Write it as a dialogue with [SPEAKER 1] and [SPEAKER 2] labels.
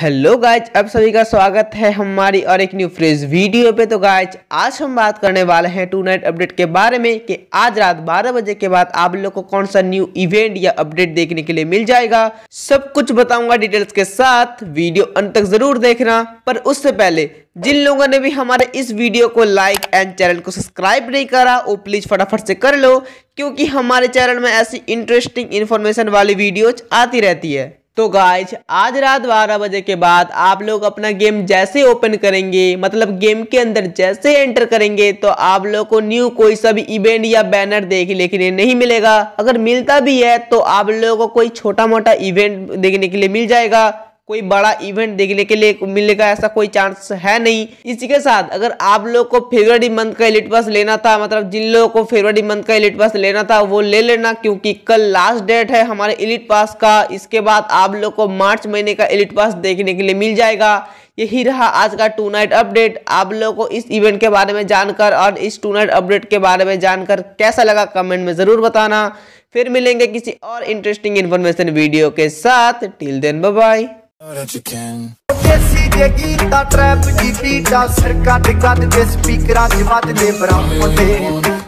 [SPEAKER 1] Hello guys आप सभी का स्वागत है हमारी और एक न्यू फ्रेश वीडियो पे तो गाइज आज हम बात करने वाले हैं टू नाइट अपडेट के बारे में कि आज रात 12 बजे के बाद आप लोग को कौन सा न्यू इवेंट या अपडेट देखने के लिए मिल जाएगा सब कुछ बताऊंगा डिटेल्स के साथ वीडियो अंत तक जरूर देखना पर उससे पहले जिन लोगों ने भी हमारे इस वीडियो को लाइक एंड चैनल को सब्सक्राइब नहीं करा वो प्लीज़ फटाफट से कर लो क्योंकि हमारे चैनल में ऐसी इंटरेस्टिंग इन्फॉर्मेशन वाली वीडियोज आती रहती है तो गाइज आज रात बारह बजे के बाद आप लोग अपना गेम जैसे ओपन करेंगे मतलब गेम के अंदर जैसे एंटर करेंगे तो आप लोग को न्यू कोई सा भी इवेंट या बैनर देखने के लिए नहीं मिलेगा अगर मिलता भी है तो आप लोगों को कोई छोटा मोटा इवेंट देखने के लिए मिल जाएगा कोई बड़ा इवेंट देखने के लिए मिलने का ऐसा कोई चांस है नहीं इसी के साथ अगर आप लोग को फेब्रवरी मंथ का इलेट पास लेना था मतलब जिन लोगों को फेब्रवरी मंथ का इलेट पास लेना था वो ले लेना क्योंकि कल लास्ट डेट है हमारे इलेट पास का इसके बाद आप लोग को मार्च महीने का इलेट पास देखने के लिए मिल जाएगा यही रहा आज का टू नाइट अपडेट आप लोग को इस इवेंट के बारे में जानकर और इस टू नाइट अपडेट के बारे में जानकर कैसा लगा कमेंट में ज़रूर बताना फिर मिलेंगे किसी और इंटरेस्टिंग इन्फॉर्मेशन वीडियो के साथ till then bye that you can. ਦੇਸੀ ਦੇ ਗੀਤ ਦਾ ਟ੍ਰੈਪ ਦੀ ਬੀਟਾ ਸਰਕਾ ਦੇ ਕੱਦ ਦੇ ਸਪੀਕਰਾਂ 'ਚ ਵੱਜਦੇ ਬਰਾਮਦੇ